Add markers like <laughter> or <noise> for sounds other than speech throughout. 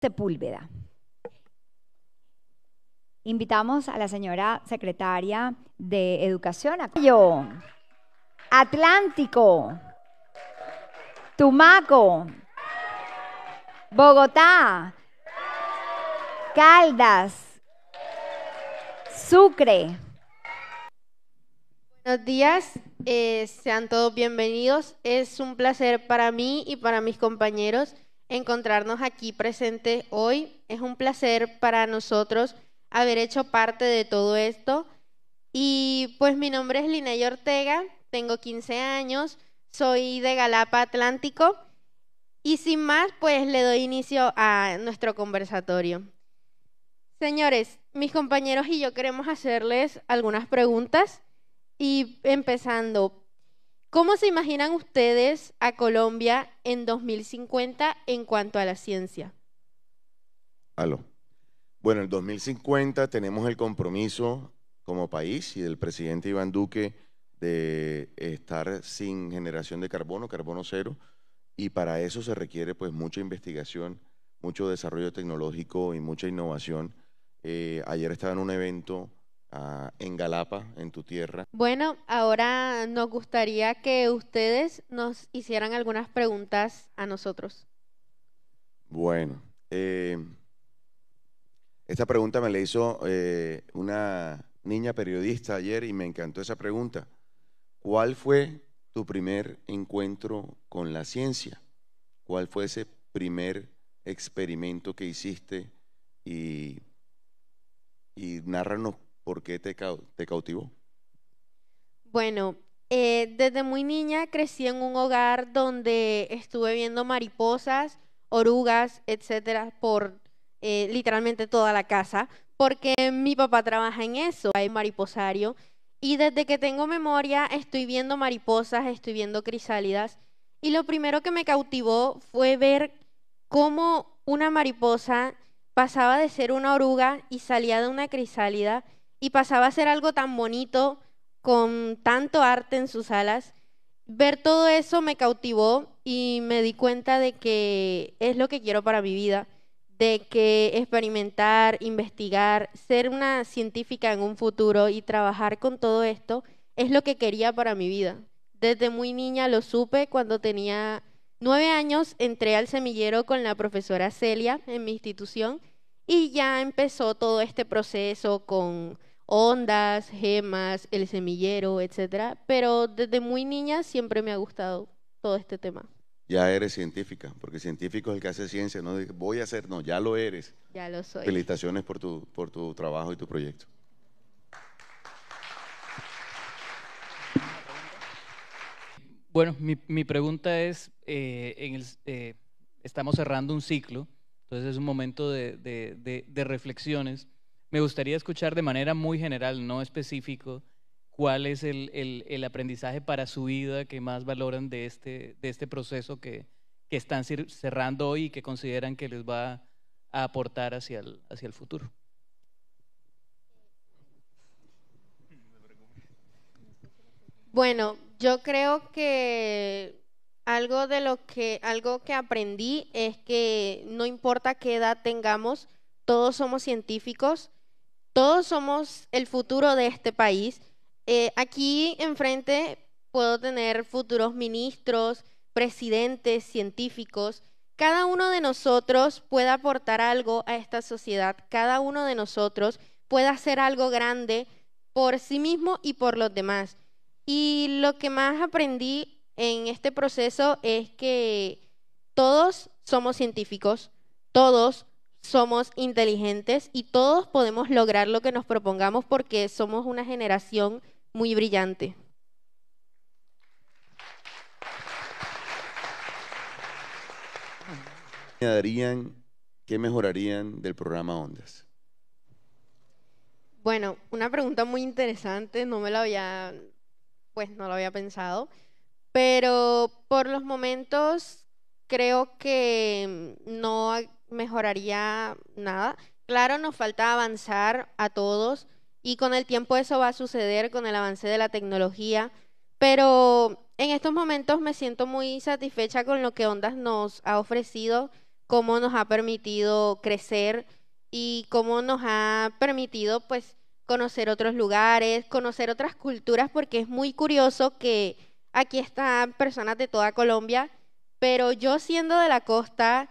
Sepúlveda. Invitamos a la señora secretaria de Educación, Atlántico, Tumaco, Bogotá, Caldas, Sucre. Buenos días, eh, sean todos bienvenidos. Es un placer para mí y para mis compañeros encontrarnos aquí presente hoy. Es un placer para nosotros haber hecho parte de todo esto. Y pues mi nombre es Linay Ortega, tengo 15 años, soy de Galapa Atlántico. Y sin más, pues le doy inicio a nuestro conversatorio. Señores, mis compañeros y yo queremos hacerles algunas preguntas. Y empezando, ¿Cómo se imaginan ustedes a Colombia en 2050 en cuanto a la ciencia? Aló. Bueno, en 2050 tenemos el compromiso como país y del presidente Iván Duque de estar sin generación de carbono, carbono cero, y para eso se requiere pues mucha investigación, mucho desarrollo tecnológico y mucha innovación. Eh, ayer estaba en un evento en Galapa, en tu tierra. Bueno, ahora nos gustaría que ustedes nos hicieran algunas preguntas a nosotros. Bueno, eh, esta pregunta me la hizo eh, una niña periodista ayer y me encantó esa pregunta. ¿Cuál fue tu primer encuentro con la ciencia? ¿Cuál fue ese primer experimento que hiciste? Y, y ¿por qué te, cautivó? Bueno, eh, desde muy niña crecí en un hogar donde estuve viendo mariposas, orugas, etcétera, por eh, literalmente toda la casa, porque mi papá trabaja en eso, hay mariposario. Y desde que tengo memoria estoy viendo mariposas, estoy viendo crisálidas. Y lo primero que me cautivó fue ver cómo una mariposa pasaba de ser una oruga y salía de una crisálida y pasaba a ser algo tan bonito, con tanto arte en sus alas. Ver todo eso me cautivó y me di cuenta de que es lo que quiero para mi vida, de que experimentar, investigar, ser una científica en un futuro y trabajar con todo esto es lo que quería para mi vida. Desde muy niña lo supe cuando tenía nueve años, entré al semillero con la profesora Celia en mi institución y ya empezó todo este proceso con ondas, gemas, el semillero, etcétera. Pero desde muy niña siempre me ha gustado todo este tema. Ya eres científica, porque científico es el que hace ciencia, no voy a hacer, no, ya lo eres. Ya lo soy. Felicitaciones por tu, por tu trabajo y tu proyecto. Bueno, mi, pregunta es, eh, en el, eh, estamos cerrando un ciclo entonces es un momento de, reflexiones. Me gustaría escuchar de manera muy general, no específico, cuál es el, aprendizaje para su vida que más valoran de este, este proceso que, están cerrando hoy y que consideran que les va a aportar hacia el futuro. Bueno, yo creo que algo de lo que, algo que aprendí es que no importa qué edad tengamos, todos somos científicos, todos somos el futuro de este país. Eh, aquí enfrente puedo tener futuros ministros, presidentes, científicos. Cada uno de nosotros puede aportar algo a esta sociedad, cada uno de nosotros puede hacer algo grande por sí mismo y por los demás. Y lo que más aprendí en este proceso es que todos somos científicos, todos somos inteligentes y todos podemos lograr lo que nos propongamos porque somos una generación muy brillante. ¿Qué darían, qué mejorarían del programa Ondas? Bueno, una pregunta muy interesante, no me la había, pues no la había pensado pero por los momentos creo que mm, no mejoraría nada. Claro, nos falta avanzar a todos y con el tiempo eso va a suceder con el avance de la tecnología, pero en estos momentos me siento muy satisfecha con lo que Ondas nos ha ofrecido, cómo nos ha permitido crecer y cómo nos ha permitido pues conocer otros lugares, conocer otras culturas, porque es muy curioso que aquí están personas de toda Colombia, pero yo siendo de la costa,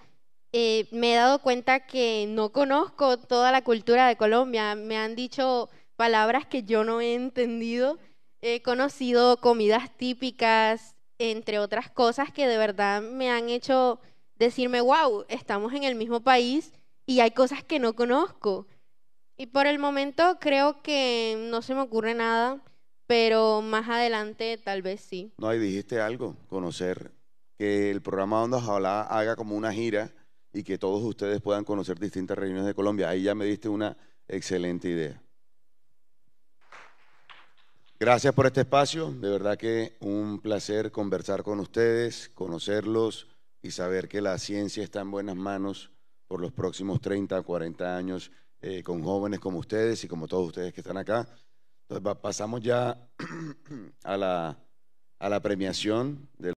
eh, me he dado cuenta que no conozco toda la cultura de Colombia. Me han dicho palabras que yo no he entendido. He conocido comidas típicas, entre otras cosas que de verdad me han hecho decirme, wow, estamos en el mismo país y hay cosas que no conozco. Y por el momento creo que no se me ocurre nada pero más adelante tal vez sí. No, ahí dijiste algo, conocer, que el programa Ondas Ojalá haga como una gira y que todos ustedes puedan conocer distintas regiones de Colombia. Ahí ya me diste una excelente idea. Gracias por este espacio, de verdad que un placer conversar con ustedes, conocerlos y saber que la ciencia está en buenas manos por los próximos 30, 40 años eh, con jóvenes como ustedes y como todos ustedes que están acá. Entonces, pasamos ya <clears throat> a la, a la premiación del...